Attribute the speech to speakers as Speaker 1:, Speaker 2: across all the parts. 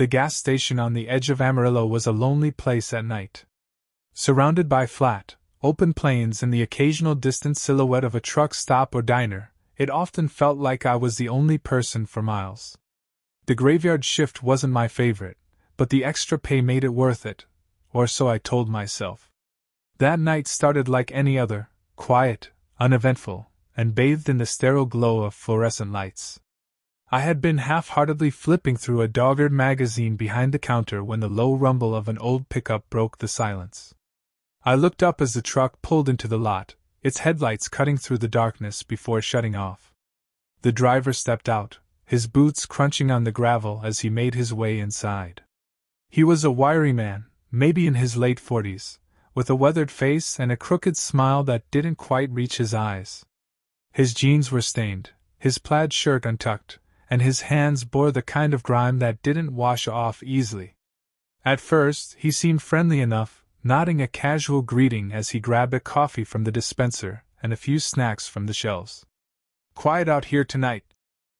Speaker 1: The gas station on the edge of Amarillo was a lonely place at night. Surrounded by flat, open plains and the occasional distant silhouette of a truck stop or diner, it often felt like I was the only person for miles. The graveyard shift wasn't my favorite, but the extra pay made it worth it, or so I told myself. That night started like any other, quiet, uneventful, and bathed in the sterile glow of fluorescent lights. I had been half heartedly flipping through a dog-eared magazine behind the counter when the low rumble of an old pickup broke the silence. I looked up as the truck pulled into the lot, its headlights cutting through the darkness before shutting off. The driver stepped out, his boots crunching on the gravel as he made his way inside. He was a wiry man, maybe in his late forties, with a weathered face and a crooked smile that didn't quite reach his eyes. His jeans were stained, his plaid shirt untucked, and his hands bore the kind of grime that didn't wash off easily. At first, he seemed friendly enough, nodding a casual greeting as he grabbed a coffee from the dispenser and a few snacks from the shelves. Quiet out here tonight,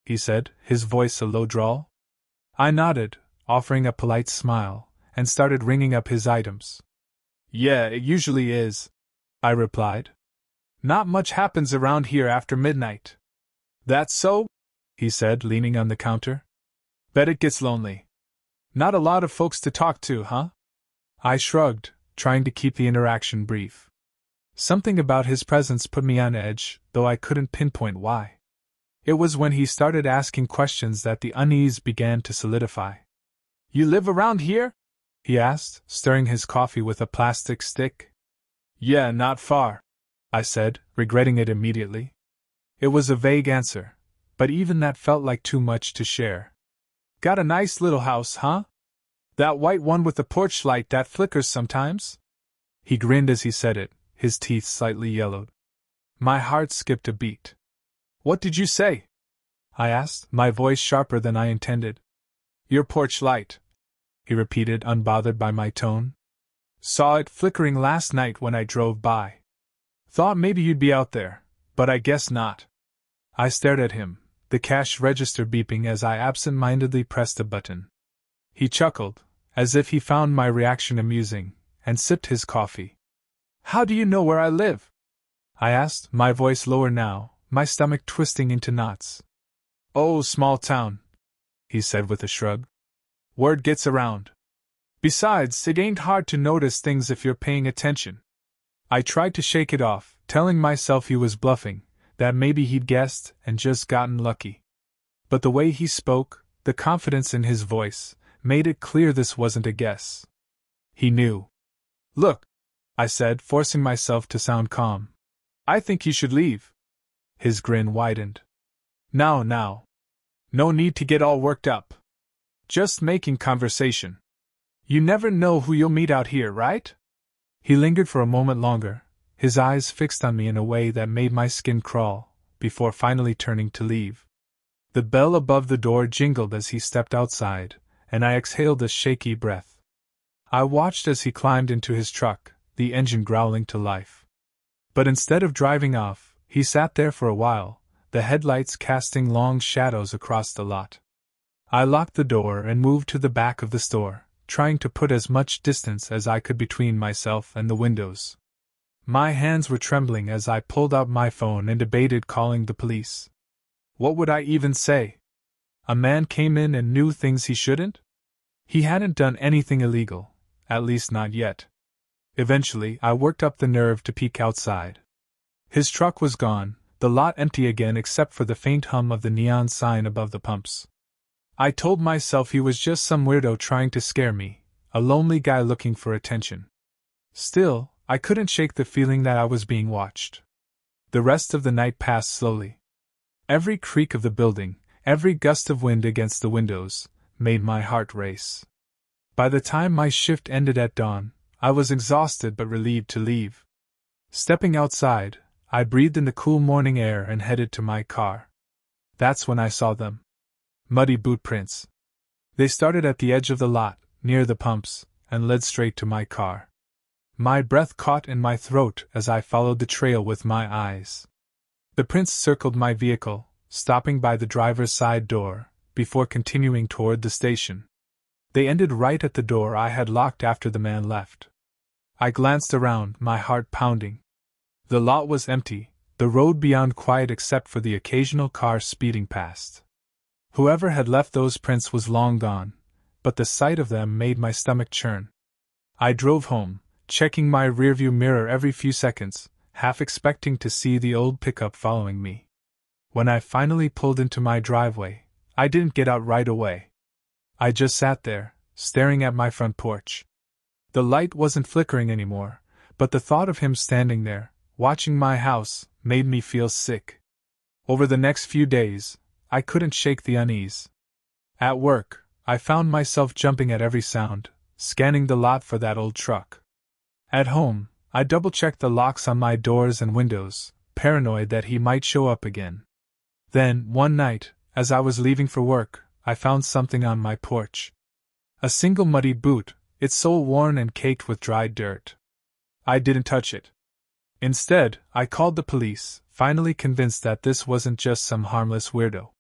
Speaker 1: he said, his voice a low drawl. I nodded, offering a polite smile, and started ringing up his items. Yeah, it usually is, I replied. Not much happens around here after midnight. That's so? he said, leaning on the counter. Bet it gets lonely. Not a lot of folks to talk to, huh? I shrugged, trying to keep the interaction brief. Something about his presence put me on edge, though I couldn't pinpoint why. It was when he started asking questions that the unease began to solidify. You live around here? he asked, stirring his coffee with a plastic stick. Yeah, not far, I said, regretting it immediately. It was a vague answer, but even that felt like too much to share. Got a nice little house, huh? That white one with the porch light that flickers sometimes? He grinned as he said it, his teeth slightly yellowed. My heart skipped a beat. What did you say? I asked, my voice sharper than I intended. Your porch light, he repeated, unbothered by my tone. Saw it flickering last night when I drove by. Thought maybe you'd be out there, but I guess not. I stared at him, the cash register beeping as I absent mindedly pressed a button. He chuckled, as if he found my reaction amusing, and sipped his coffee. How do you know where I live? I asked, my voice lower now, my stomach twisting into knots. Oh, small town, he said with a shrug. Word gets around. Besides, it ain't hard to notice things if you're paying attention. I tried to shake it off, telling myself he was bluffing, that maybe he'd guessed and just gotten lucky. But the way he spoke, the confidence in his voice, made it clear this wasn't a guess. He knew. Look, I said, forcing myself to sound calm. I think you should leave. His grin widened. Now, now. No need to get all worked up. Just making conversation. You never know who you'll meet out here, right? He lingered for a moment longer, his eyes fixed on me in a way that made my skin crawl, before finally turning to leave. The bell above the door jingled as he stepped outside, and I exhaled a shaky breath. I watched as he climbed into his truck, the engine growling to life. But instead of driving off, he sat there for a while, the headlights casting long shadows across the lot. I locked the door and moved to the back of the store, trying to put as much distance as I could between myself and the windows. My hands were trembling as I pulled out my phone and debated calling the police. What would I even say? A man came in and knew things he shouldn't? He hadn't done anything illegal, at least not yet. Eventually, I worked up the nerve to peek outside. His truck was gone, the lot empty again except for the faint hum of the neon sign above the pumps. I told myself he was just some weirdo trying to scare me, a lonely guy looking for attention. Still, I couldn't shake the feeling that I was being watched. The rest of the night passed slowly. Every creak of the building, every gust of wind against the windows, made my heart race. By the time my shift ended at dawn, I was exhausted but relieved to leave. Stepping outside, I breathed in the cool morning air and headed to my car. That's when I saw them. Muddy boot prints. They started at the edge of the lot, near the pumps, and led straight to my car. My breath caught in my throat as I followed the trail with my eyes. The prince circled my vehicle, stopping by the driver's side door, before continuing toward the station. They ended right at the door I had locked after the man left. I glanced around, my heart pounding. The lot was empty, the road beyond quiet except for the occasional car speeding past. Whoever had left those prints was long gone, but the sight of them made my stomach churn. I drove home, checking my rearview mirror every few seconds, half expecting to see the old pickup following me. When I finally pulled into my driveway, I didn't get out right away. I just sat there, staring at my front porch. The light wasn't flickering anymore, but the thought of him standing there, watching my house, made me feel sick. Over the next few days, I couldn't shake the unease. At work, I found myself jumping at every sound, scanning the lot for that old truck. At home, I double checked the locks on my doors and windows, paranoid that he might show up again. Then, one night, as I was leaving for work, I found something on my porch. A single muddy boot, its sole worn and caked with dry dirt. I didn't touch it. Instead, I called the police, finally convinced that this wasn't just some harmless weirdo.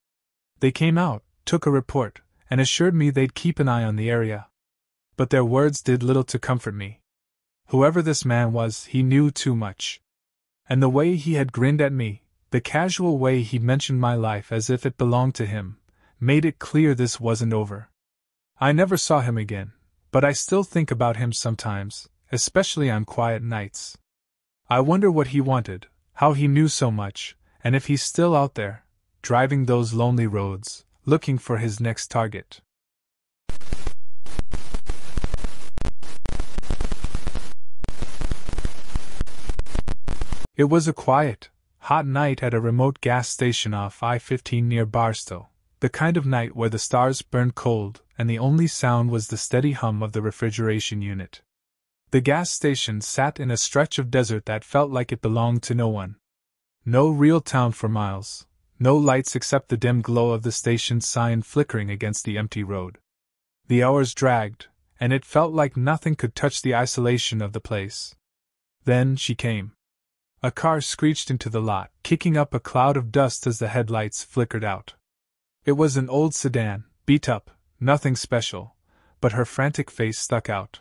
Speaker 1: They came out, took a report, and assured me they'd keep an eye on the area. But their words did little to comfort me. Whoever this man was, he knew too much. And the way he had grinned at me, the casual way he mentioned my life as if it belonged to him, made it clear this wasn't over. I never saw him again, but I still think about him sometimes, especially on quiet nights. I wonder what he wanted, how he knew so much, and if he's still out there, driving those lonely roads, looking for his next target. It was a quiet, hot night at a remote gas station off I 15 near Barstow, the kind of night where the stars burned cold and the only sound was the steady hum of the refrigeration unit. The gas station sat in a stretch of desert that felt like it belonged to no one. No real town for miles, no lights except the dim glow of the station sign flickering against the empty road. The hours dragged, and it felt like nothing could touch the isolation of the place. Then she came. A car screeched into the lot, kicking up a cloud of dust as the headlights flickered out. It was an old sedan, beat up, nothing special, but her frantic face stuck out.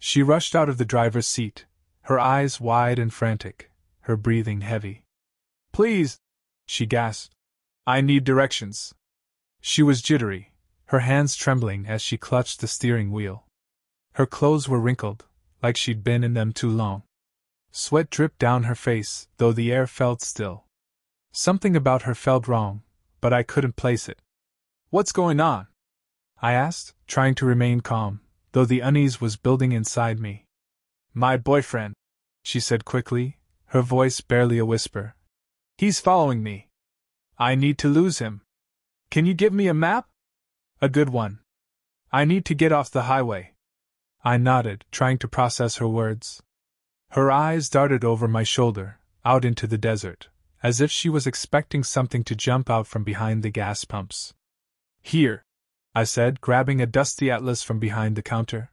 Speaker 1: She rushed out of the driver's seat, her eyes wide and frantic, her breathing heavy. Please! she gasped. I need directions. She was jittery, her hands trembling as she clutched the steering wheel. Her clothes were wrinkled, like she'd been in them too long. Sweat dripped down her face, though the air felt still. Something about her felt wrong, but I couldn't place it. What's going on? I asked, trying to remain calm, though the unease was building inside me. My boyfriend, she said quickly, her voice barely a whisper. He's following me. I need to lose him. Can you give me a map? A good one. I need to get off the highway. I nodded, trying to process her words. Her eyes darted over my shoulder, out into the desert, as if she was expecting something to jump out from behind the gas pumps. Here, I said, grabbing a dusty atlas from behind the counter.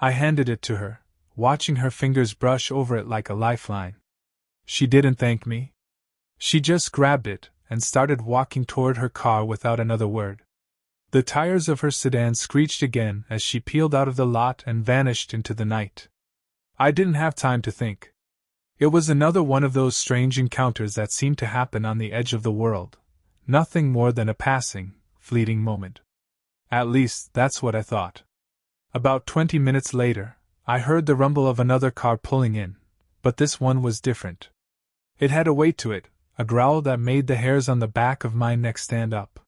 Speaker 1: I handed it to her, watching her fingers brush over it like a lifeline. She didn't thank me. She just grabbed it and started walking toward her car without another word. The tires of her sedan screeched again as she peeled out of the lot and vanished into the night. I didn't have time to think. It was another one of those strange encounters that seem to happen on the edge of the world, nothing more than a passing, fleeting moment. At least, that's what I thought. About twenty minutes later, I heard the rumble of another car pulling in, but this one was different. It had a weight to it, a growl that made the hairs on the back of my neck stand up.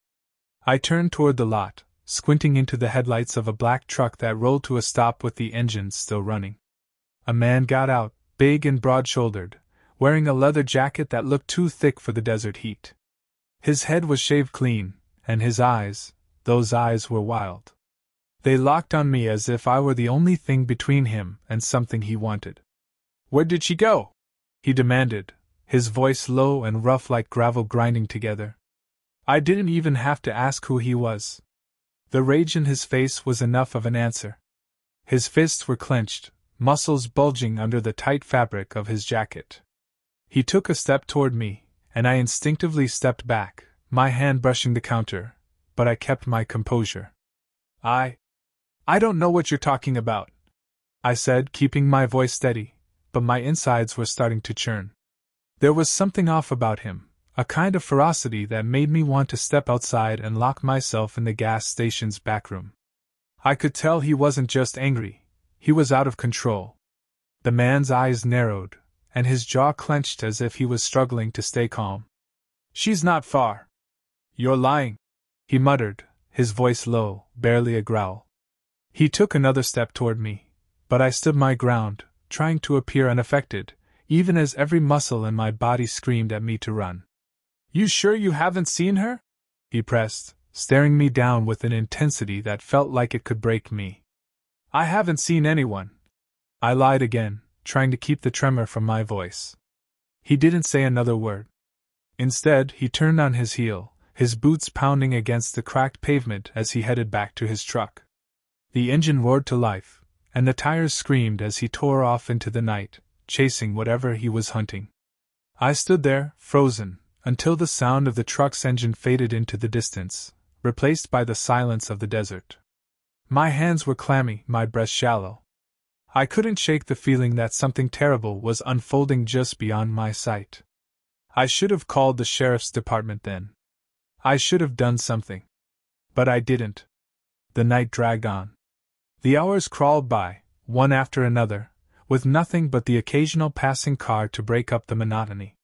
Speaker 1: I turned toward the lot, squinting into the headlights of a black truck that rolled to a stop with the engine still running a man got out, big and broad shouldered, wearing a leather jacket that looked too thick for the desert heat. His head was shaved clean, and his eyes, those eyes were wild. They locked on me as if I were the only thing between him and something he wanted. Where did she go? he demanded, his voice low and rough like gravel grinding together. I didn't even have to ask who he was. The rage in his face was enough of an answer. His fists were clenched, muscles bulging under the tight fabric of his jacket. He took a step toward me, and I instinctively stepped back, my hand brushing the counter, but I kept my composure. I. I don't know what you're talking about, I said, keeping my voice steady, but my insides were starting to churn. There was something off about him, a kind of ferocity that made me want to step outside and lock myself in the gas station's back room. I could tell he wasn't just angry, he was out of control. The man's eyes narrowed, and his jaw clenched as if he was struggling to stay calm. She's not far. You're lying, he muttered, his voice low, barely a growl. He took another step toward me, but I stood my ground, trying to appear unaffected, even as every muscle in my body screamed at me to run. You sure you haven't seen her? he pressed, staring me down with an intensity that felt like it could break me. I haven't seen anyone. I lied again, trying to keep the tremor from my voice. He didn't say another word. Instead, he turned on his heel, his boots pounding against the cracked pavement as he headed back to his truck. The engine roared to life, and the tires screamed as he tore off into the night, chasing whatever he was hunting. I stood there, frozen, until the sound of the truck's engine faded into the distance, replaced by the silence of the desert. My hands were clammy, my breath shallow. I couldn't shake the feeling that something terrible was unfolding just beyond my sight. I should have called the sheriff's department then. I should have done something. But I didn't. The night dragged on. The hours crawled by, one after another, with nothing but the occasional passing car to break up the monotony.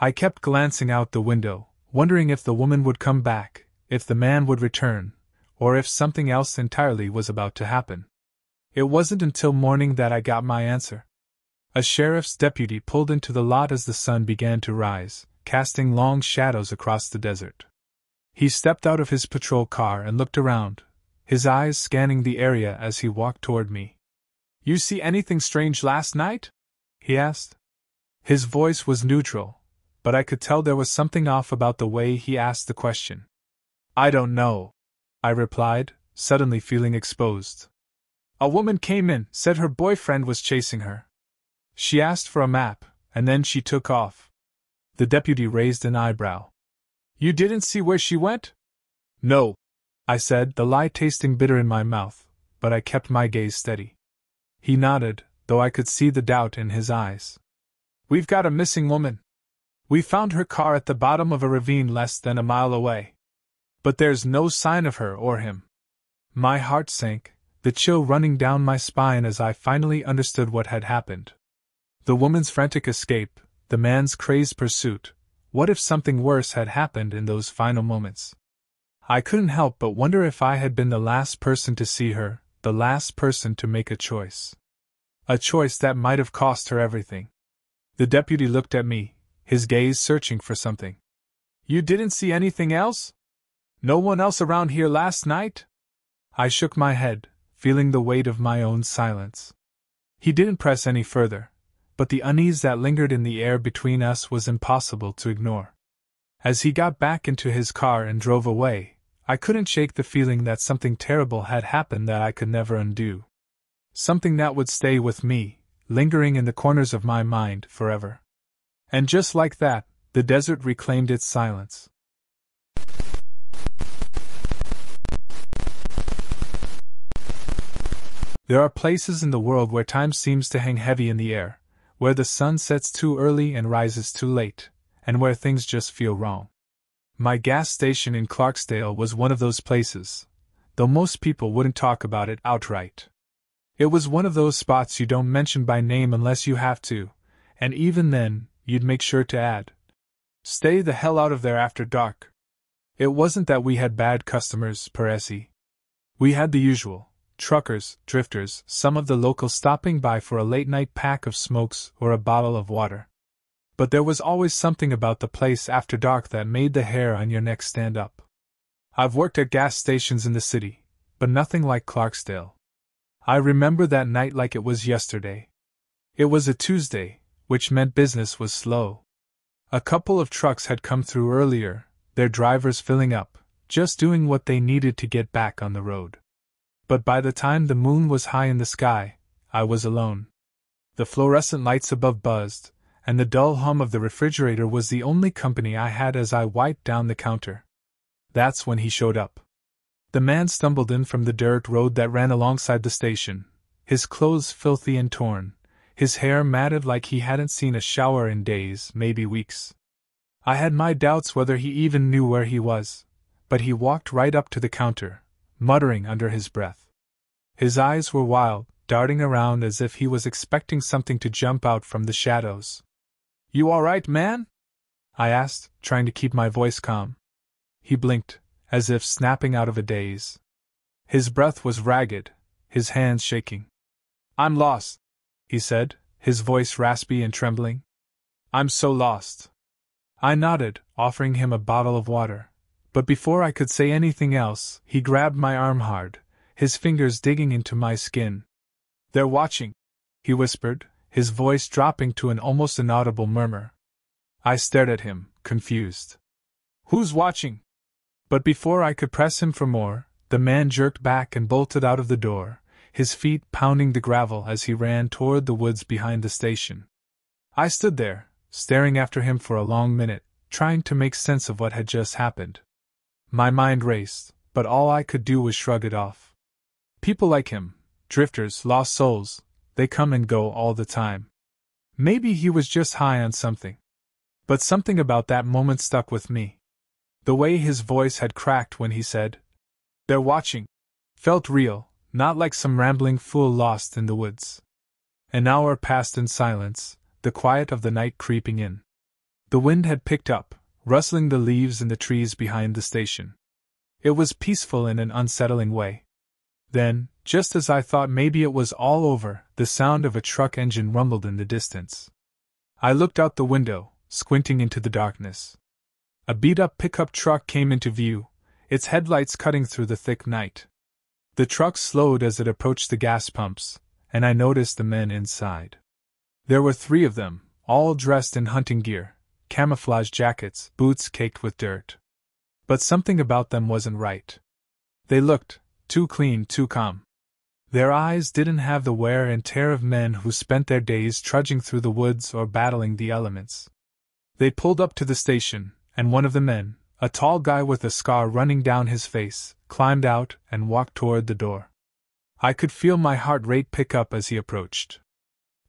Speaker 1: I kept glancing out the window, wondering if the woman would come back, if the man would return, or if something else entirely was about to happen. It wasn't until morning that I got my answer. A sheriff's deputy pulled into the lot as the sun began to rise, casting long shadows across the desert. He stepped out of his patrol car and looked around, his eyes scanning the area as he walked toward me. You see anything strange last night? he asked. His voice was neutral, but I could tell there was something off about the way he asked the question. I don't know, I replied, suddenly feeling exposed. A woman came in, said her boyfriend was chasing her. She asked for a map, and then she took off. The deputy raised an eyebrow. You didn't see where she went? No, I said, the lie tasting bitter in my mouth, but I kept my gaze steady. He nodded, though I could see the doubt in his eyes. We've got a missing woman. We found her car at the bottom of a ravine less than a mile away but there's no sign of her or him. My heart sank, the chill running down my spine as I finally understood what had happened. The woman's frantic escape, the man's crazed pursuit, what if something worse had happened in those final moments? I couldn't help but wonder if I had been the last person to see her, the last person to make a choice. A choice that might have cost her everything. The deputy looked at me, his gaze searching for something. You didn't see anything else? No one else around here last night? I shook my head, feeling the weight of my own silence. He didn't press any further, but the unease that lingered in the air between us was impossible to ignore. As he got back into his car and drove away, I couldn't shake the feeling that something terrible had happened that I could never undo. Something that would stay with me, lingering in the corners of my mind forever. And just like that, the desert reclaimed its silence. There are places in the world where time seems to hang heavy in the air, where the sun sets too early and rises too late, and where things just feel wrong. My gas station in Clarksdale was one of those places, though most people wouldn't talk about it outright. It was one of those spots you don't mention by name unless you have to, and even then, you'd make sure to add, Stay the hell out of there after dark. It wasn't that we had bad customers, Paresi. We had the usual truckers, drifters, some of the locals stopping by for a late night pack of smokes or a bottle of water. But there was always something about the place after dark that made the hair on your neck stand up. I've worked at gas stations in the city, but nothing like Clarksdale. I remember that night like it was yesterday. It was a Tuesday, which meant business was slow. A couple of trucks had come through earlier, their drivers filling up, just doing what they needed to get back on the road but by the time the moon was high in the sky, I was alone. The fluorescent lights above buzzed, and the dull hum of the refrigerator was the only company I had as I wiped down the counter. That's when he showed up. The man stumbled in from the dirt road that ran alongside the station, his clothes filthy and torn, his hair matted like he hadn't seen a shower in days, maybe weeks. I had my doubts whether he even knew where he was, but he walked right up to the counter, muttering under his breath. His eyes were wild, darting around as if he was expecting something to jump out from the shadows. You all right, man? I asked, trying to keep my voice calm. He blinked, as if snapping out of a daze. His breath was ragged, his hands shaking. I'm lost, he said, his voice raspy and trembling. I'm so lost. I nodded, offering him a bottle of water but before I could say anything else, he grabbed my arm hard, his fingers digging into my skin. They're watching, he whispered, his voice dropping to an almost inaudible murmur. I stared at him, confused. Who's watching? But before I could press him for more, the man jerked back and bolted out of the door, his feet pounding the gravel as he ran toward the woods behind the station. I stood there, staring after him for a long minute, trying to make sense of what had just happened. My mind raced, but all I could do was shrug it off. People like him, drifters, lost souls, they come and go all the time. Maybe he was just high on something. But something about that moment stuck with me. The way his voice had cracked when he said, They're watching, felt real, not like some rambling fool lost in the woods. An hour passed in silence, the quiet of the night creeping in. The wind had picked up, rustling the leaves in the trees behind the station. It was peaceful in an unsettling way. Then, just as I thought maybe it was all over, the sound of a truck engine rumbled in the distance. I looked out the window, squinting into the darkness. A beat up pickup truck came into view, its headlights cutting through the thick night. The truck slowed as it approached the gas pumps, and I noticed the men inside. There were three of them, all dressed in hunting gear, camouflage jackets, boots caked with dirt. But something about them wasn't right. They looked too clean, too calm. Their eyes didn't have the wear and tear of men who spent their days trudging through the woods or battling the elements. They pulled up to the station, and one of the men, a tall guy with a scar running down his face, climbed out and walked toward the door. I could feel my heart rate pick up as he approached.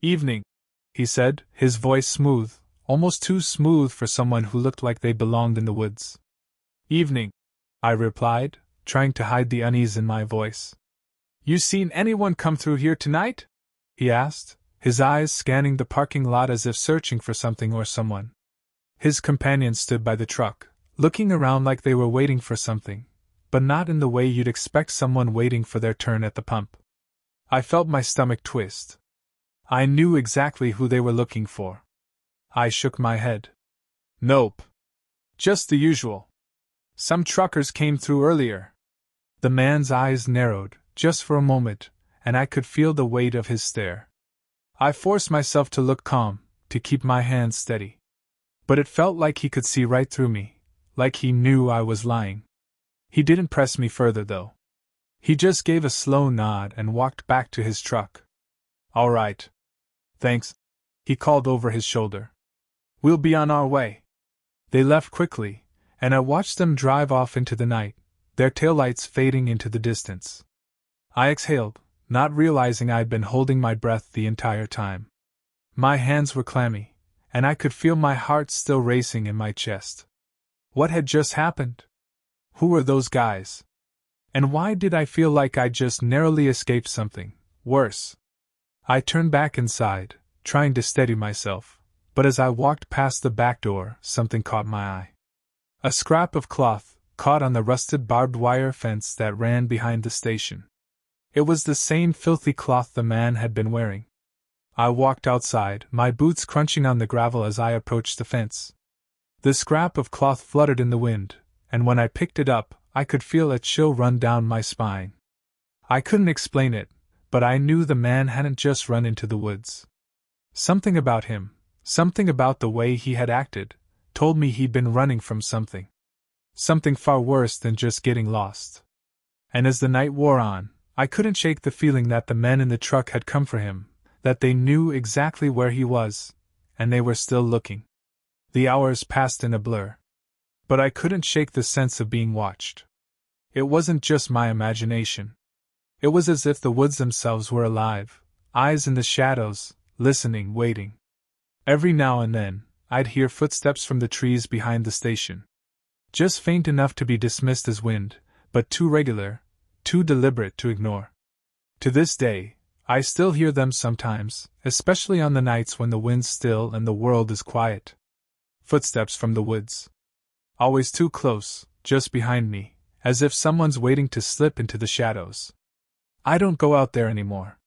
Speaker 1: Evening, he said, his voice smooth, almost too smooth for someone who looked like they belonged in the woods. Evening, I replied, trying to hide the unease in my voice. You seen anyone come through here tonight? he asked, his eyes scanning the parking lot as if searching for something or someone. His companion stood by the truck, looking around like they were waiting for something, but not in the way you'd expect someone waiting for their turn at the pump. I felt my stomach twist. I knew exactly who they were looking for. I shook my head. Nope. Just the usual. Some truckers came through earlier. The man's eyes narrowed, just for a moment, and I could feel the weight of his stare. I forced myself to look calm, to keep my hands steady. But it felt like he could see right through me, like he knew I was lying. He didn't press me further, though. He just gave a slow nod and walked back to his truck. All right. Thanks, he called over his shoulder. We'll be on our way. They left quickly, and I watched them drive off into the night, their taillights fading into the distance. I exhaled, not realizing I'd been holding my breath the entire time. My hands were clammy, and I could feel my heart still racing in my chest. What had just happened? Who were those guys? And why did I feel like I just narrowly escaped something worse? I turned back inside, trying to steady myself but as I walked past the back door, something caught my eye. A scrap of cloth, caught on the rusted barbed wire fence that ran behind the station. It was the same filthy cloth the man had been wearing. I walked outside, my boots crunching on the gravel as I approached the fence. The scrap of cloth fluttered in the wind, and when I picked it up, I could feel a chill run down my spine. I couldn't explain it, but I knew the man hadn't just run into the woods. Something about him, Something about the way he had acted told me he'd been running from something. Something far worse than just getting lost. And as the night wore on, I couldn't shake the feeling that the men in the truck had come for him, that they knew exactly where he was, and they were still looking. The hours passed in a blur. But I couldn't shake the sense of being watched. It wasn't just my imagination. It was as if the woods themselves were alive, eyes in the shadows, listening, waiting. Every now and then, I'd hear footsteps from the trees behind the station. Just faint enough to be dismissed as wind, but too regular, too deliberate to ignore. To this day, I still hear them sometimes, especially on the nights when the wind's still and the world is quiet. Footsteps from the woods. Always too close, just behind me, as if someone's waiting to slip into the shadows. I don't go out there anymore.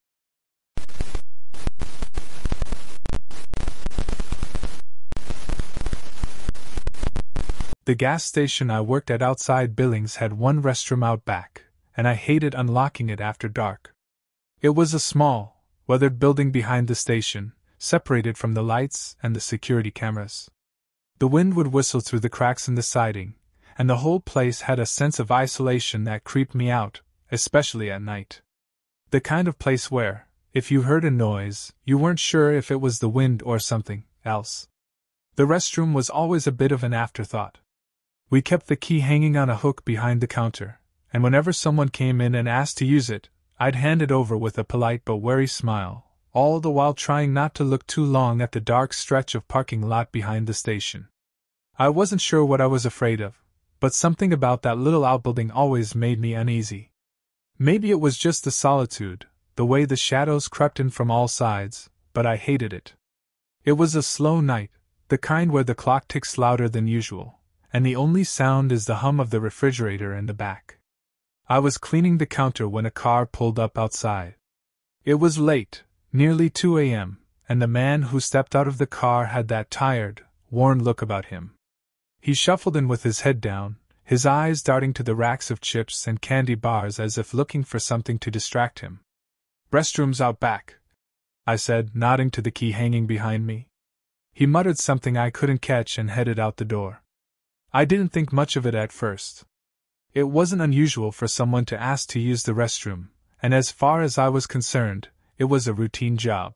Speaker 1: The gas station I worked at outside Billings had one restroom out back, and I hated unlocking it after dark. It was a small, weathered building behind the station, separated from the lights and the security cameras. The wind would whistle through the cracks in the siding, and the whole place had a sense of isolation that creeped me out, especially at night. The kind of place where, if you heard a noise, you weren't sure if it was the wind or something else. The restroom was always a bit of an afterthought. We kept the key hanging on a hook behind the counter, and whenever someone came in and asked to use it, I'd hand it over with a polite but wary smile, all the while trying not to look too long at the dark stretch of parking lot behind the station. I wasn't sure what I was afraid of, but something about that little outbuilding always made me uneasy. Maybe it was just the solitude, the way the shadows crept in from all sides, but I hated it. It was a slow night, the kind where the clock ticks louder than usual, and the only sound is the hum of the refrigerator in the back. I was cleaning the counter when a car pulled up outside. It was late, nearly 2 a.m., and the man who stepped out of the car had that tired, worn look about him. He shuffled in with his head down, his eyes darting to the racks of chips and candy bars as if looking for something to distract him. Restrooms out back, I said, nodding to the key hanging behind me. He muttered something I couldn't catch and headed out the door. I didn't think much of it at first. It wasn't unusual for someone to ask to use the restroom, and as far as I was concerned, it was a routine job.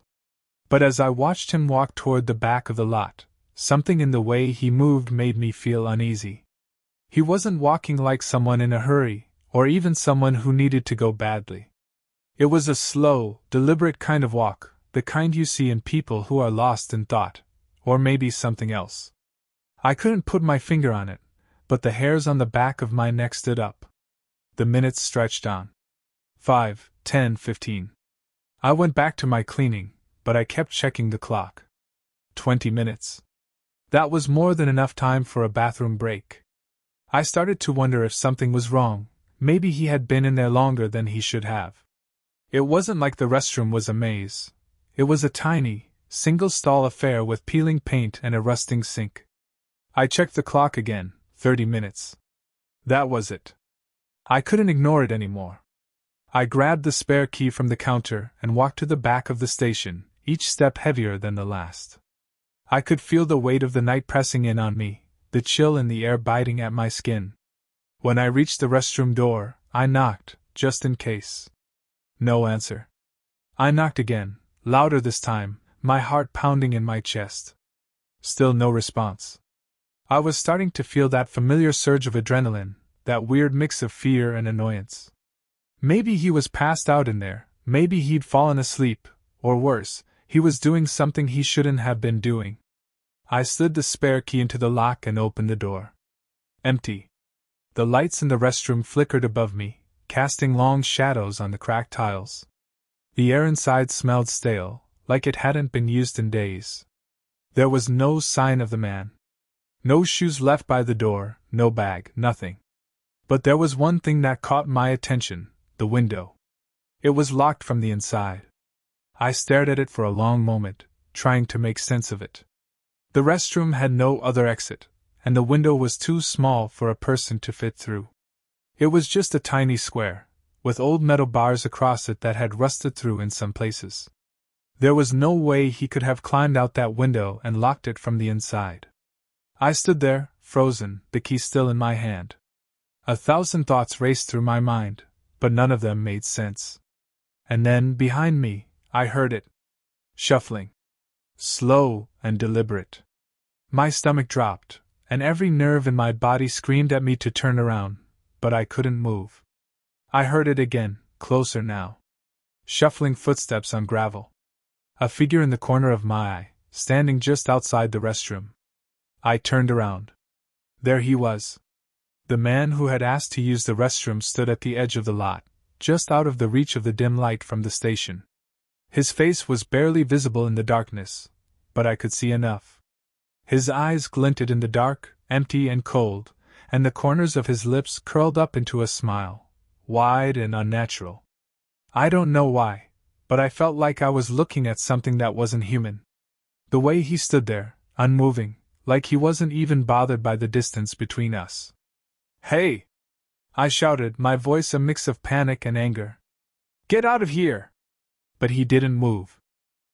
Speaker 1: But as I watched him walk toward the back of the lot, something in the way he moved made me feel uneasy. He wasn't walking like someone in a hurry, or even someone who needed to go badly. It was a slow, deliberate kind of walk, the kind you see in people who are lost in thought, or maybe something else. I couldn't put my finger on it, but the hairs on the back of my neck stood up. The minutes stretched on. Five, ten, fifteen. I went back to my cleaning, but I kept checking the clock. Twenty minutes. That was more than enough time for a bathroom break. I started to wonder if something was wrong, maybe he had been in there longer than he should have. It wasn't like the restroom was a maze, it was a tiny, single stall affair with peeling paint and a rusting sink. I checked the clock again 30 minutes. That was it. I couldn't ignore it anymore. I grabbed the spare key from the counter and walked to the back of the station, each step heavier than the last. I could feel the weight of the night pressing in on me, the chill in the air biting at my skin. When I reached the restroom door, I knocked, just in case. No answer. I knocked again, louder this time, my heart pounding in my chest. Still no response. I was starting to feel that familiar surge of adrenaline, that weird mix of fear and annoyance. Maybe he was passed out in there, maybe he'd fallen asleep, or worse, he was doing something he shouldn't have been doing. I slid the spare key into the lock and opened the door. Empty. The lights in the restroom flickered above me, casting long shadows on the cracked tiles. The air inside smelled stale, like it hadn't been used in days. There was no sign of the man. No shoes left by the door, no bag, nothing. But there was one thing that caught my attention the window. It was locked from the inside. I stared at it for a long moment, trying to make sense of it. The restroom had no other exit, and the window was too small for a person to fit through. It was just a tiny square, with old metal bars across it that had rusted through in some places. There was no way he could have climbed out that window and locked it from the inside. I stood there, frozen, the key still in my hand. A thousand thoughts raced through my mind, but none of them made sense. And then, behind me, I heard it shuffling. Slow and deliberate. My stomach dropped, and every nerve in my body screamed at me to turn around, but I couldn't move. I heard it again, closer now. Shuffling footsteps on gravel. A figure in the corner of my eye, standing just outside the restroom. I turned around. There he was. The man who had asked to use the restroom stood at the edge of the lot, just out of the reach of the dim light from the station. His face was barely visible in the darkness, but I could see enough. His eyes glinted in the dark, empty and cold, and the corners of his lips curled up into a smile, wide and unnatural. I don't know why, but I felt like I was looking at something that wasn't human. The way he stood there, unmoving, like he wasn't even bothered by the distance between us. Hey! I shouted, my voice a mix of panic and anger. Get out of here! But he didn't move.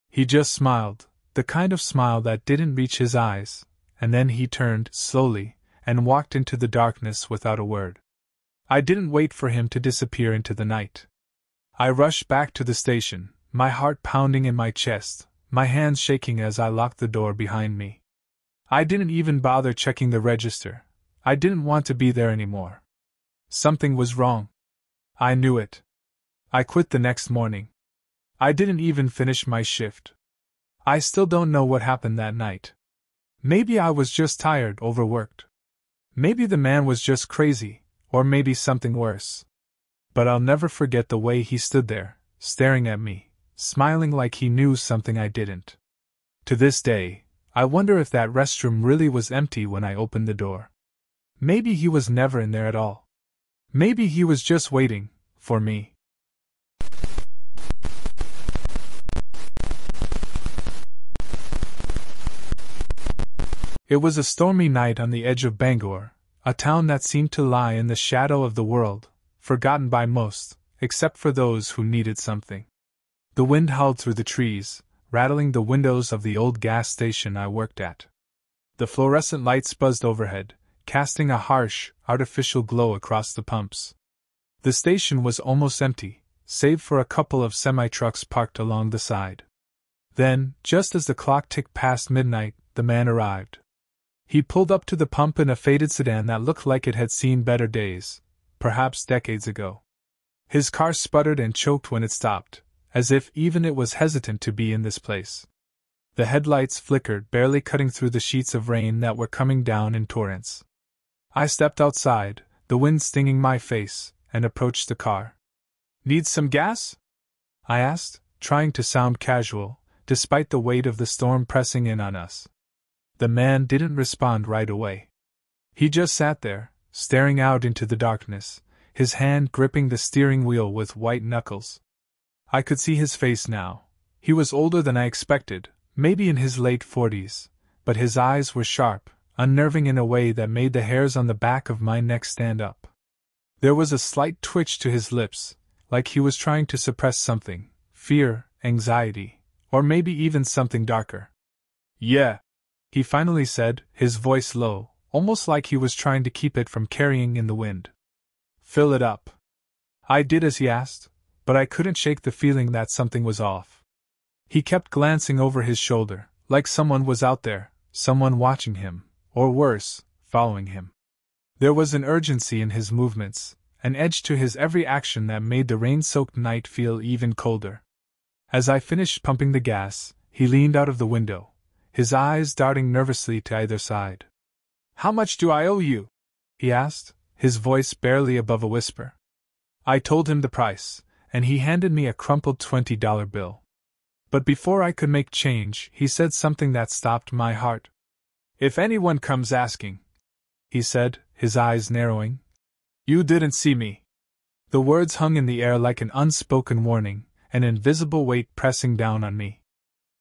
Speaker 1: He just smiled, the kind of smile that didn't reach his eyes, and then he turned, slowly, and walked into the darkness without a word. I didn't wait for him to disappear into the night. I rushed back to the station, my heart pounding in my chest, my hands shaking as I locked the door behind me. I didn't even bother checking the register. I didn't want to be there anymore. Something was wrong. I knew it. I quit the next morning. I didn't even finish my shift. I still don't know what happened that night. Maybe I was just tired, overworked. Maybe the man was just crazy, or maybe something worse. But I'll never forget the way he stood there, staring at me, smiling like he knew something I didn't. To this day, I wonder if that restroom really was empty when I opened the door. Maybe he was never in there at all. Maybe he was just waiting for me. It was a stormy night on the edge of Bangor, a town that seemed to lie in the shadow of the world, forgotten by most, except for those who needed something. The wind howled through the trees, rattling the windows of the old gas station I worked at. The fluorescent lights buzzed overhead, casting a harsh, artificial glow across the pumps. The station was almost empty, save for a couple of semi trucks parked along the side. Then, just as the clock ticked past midnight, the man arrived. He pulled up to the pump in a faded sedan that looked like it had seen better days, perhaps decades ago. His car sputtered and choked when it stopped, as if even it was hesitant to be in this place. The headlights flickered, barely cutting through the sheets of rain that were coming down in torrents. I stepped outside, the wind stinging my face, and approached the car. Need some gas? I asked, trying to sound casual, despite the weight of the storm pressing in on us. The man didn't respond right away. He just sat there, staring out into the darkness, his hand gripping the steering wheel with white knuckles. I could see his face now. He was older than I expected, maybe in his late forties, but his eyes were sharp, unnerving in a way that made the hairs on the back of my neck stand up. There was a slight twitch to his lips, like he was trying to suppress something fear, anxiety, or maybe even something darker. Yeah, he finally said, his voice low, almost like he was trying to keep it from carrying in the wind. Fill it up. I did as he asked, but I couldn't shake the feeling that something was off. He kept glancing over his shoulder, like someone was out there, someone watching him, or worse, following him. There was an urgency in his movements, an edge to his every action that made the rain soaked night feel even colder. As I finished pumping the gas, he leaned out of the window, his eyes darting nervously to either side. How much do I owe you? he asked, his voice barely above a whisper. I told him the price, and he handed me a crumpled $20 bill. But before I could make change, he said something that stopped my heart. If anyone comes asking, he said, his eyes narrowing, you didn't see me. The words hung in the air like an unspoken warning, an invisible weight pressing down on me.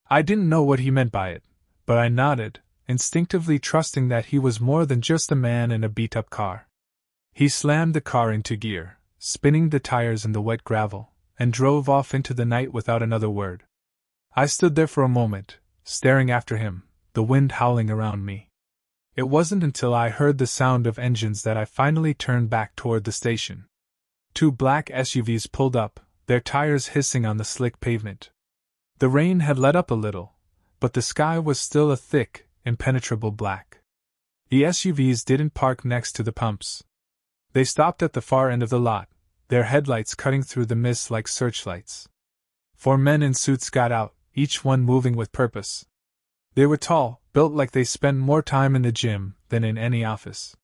Speaker 1: I didn't know what he meant by it, but I nodded, instinctively trusting that he was more than just a man in a beat up car. He slammed the car into gear, spinning the tires in the wet gravel, and drove off into the night without another word. I stood there for a moment, staring after him, the wind howling around me. It wasn't until I heard the sound of engines that I finally turned back toward the station. Two black SUVs pulled up, their tires hissing on the slick pavement. The rain had let up a little, but the sky was still a thick, impenetrable black. The SUVs didn't park next to the pumps, they stopped at the far end of the lot, their headlights cutting through the mist like searchlights. Four men in suits got out, each one moving with purpose. They were tall, built like they spent more time in the gym than in any office.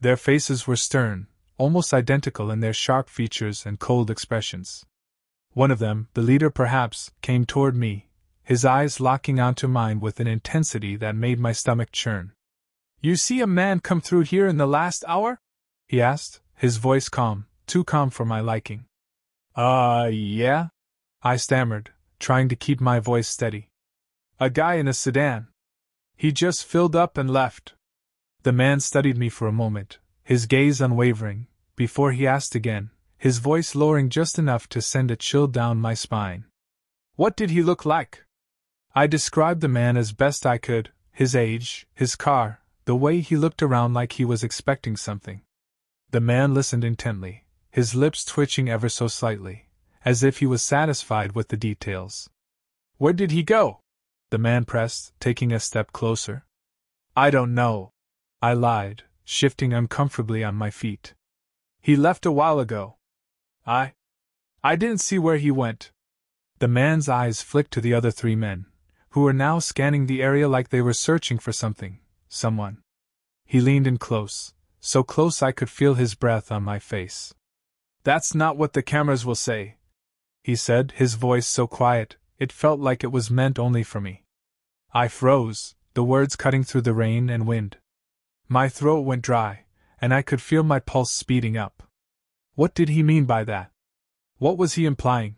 Speaker 1: Their faces were stern, almost identical in their sharp features and cold expressions. One of them, the leader perhaps, came toward me, his eyes locking onto mine with an intensity that made my stomach churn. You see a man come through here in the last hour? he asked, his voice calm, too calm for my liking. Uh, yeah? I stammered, trying to keep my voice steady. A guy in a sedan. He just filled up and left. The man studied me for a moment, his gaze unwavering, before he asked again, his voice lowering just enough to send a chill down my spine. What did he look like? I described the man as best I could his age, his car, the way he looked around like he was expecting something. The man listened intently, his lips twitching ever so slightly, as if he was satisfied with the details. Where did he go? The man pressed, taking a step closer. I don't know. I lied, shifting uncomfortably on my feet. He left a while ago. I. I didn't see where he went. The man's eyes flicked to the other three men, who were now scanning the area like they were searching for something, someone. He leaned in close, so close I could feel his breath on my face. That's not what the cameras will say, he said, his voice so quiet, it felt like it was meant only for me. I froze, the words cutting through the rain and wind. My throat went dry, and I could feel my pulse speeding up. What did he mean by that? What was he implying?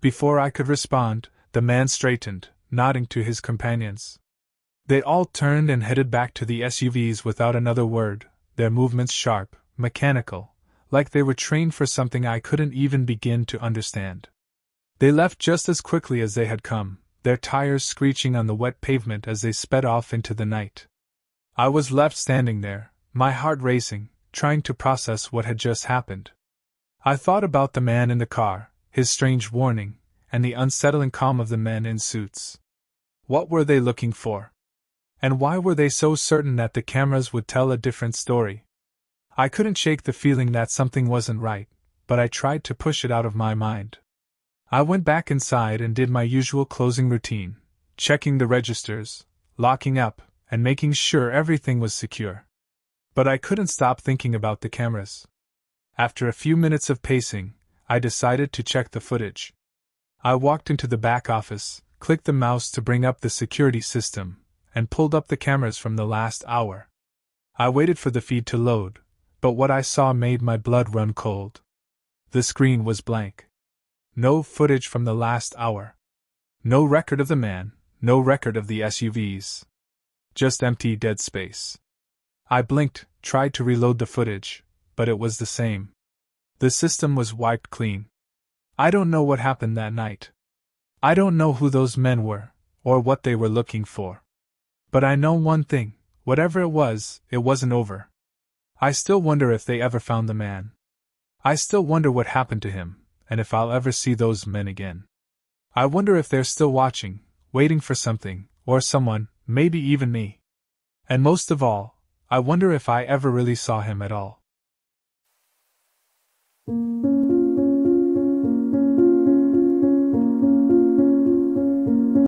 Speaker 1: Before I could respond, the man straightened, nodding to his companions. They all turned and headed back to the SUVs without another word, their movements sharp, mechanical, like they were trained for something I couldn't even begin to understand. They left just as quickly as they had come, their tires screeching on the wet pavement as they sped off into the night. I was left standing there, my heart racing, trying to process what had just happened. I thought about the man in the car, his strange warning, and the unsettling calm of the men in suits. What were they looking for? And why were they so certain that the cameras would tell a different story? I couldn't shake the feeling that something wasn't right, but I tried to push it out of my mind. I went back inside and did my usual closing routine, checking the registers, locking up, and making sure everything was secure. But I couldn't stop thinking about the cameras. After a few minutes of pacing, I decided to check the footage. I walked into the back office, clicked the mouse to bring up the security system, and pulled up the cameras from the last hour. I waited for the feed to load, but what I saw made my blood run cold. The screen was blank. No footage from the last hour. No record of the man, no record of the SUVs. Just empty dead space. I blinked, tried to reload the footage, but it was the same. The system was wiped clean. I don't know what happened that night. I don't know who those men were, or what they were looking for. But I know one thing whatever it was, it wasn't over. I still wonder if they ever found the man. I still wonder what happened to him, and if I'll ever see those men again. I wonder if they're still watching, waiting for something, or someone, maybe even me. And most of all, I wonder if I ever really saw him at all.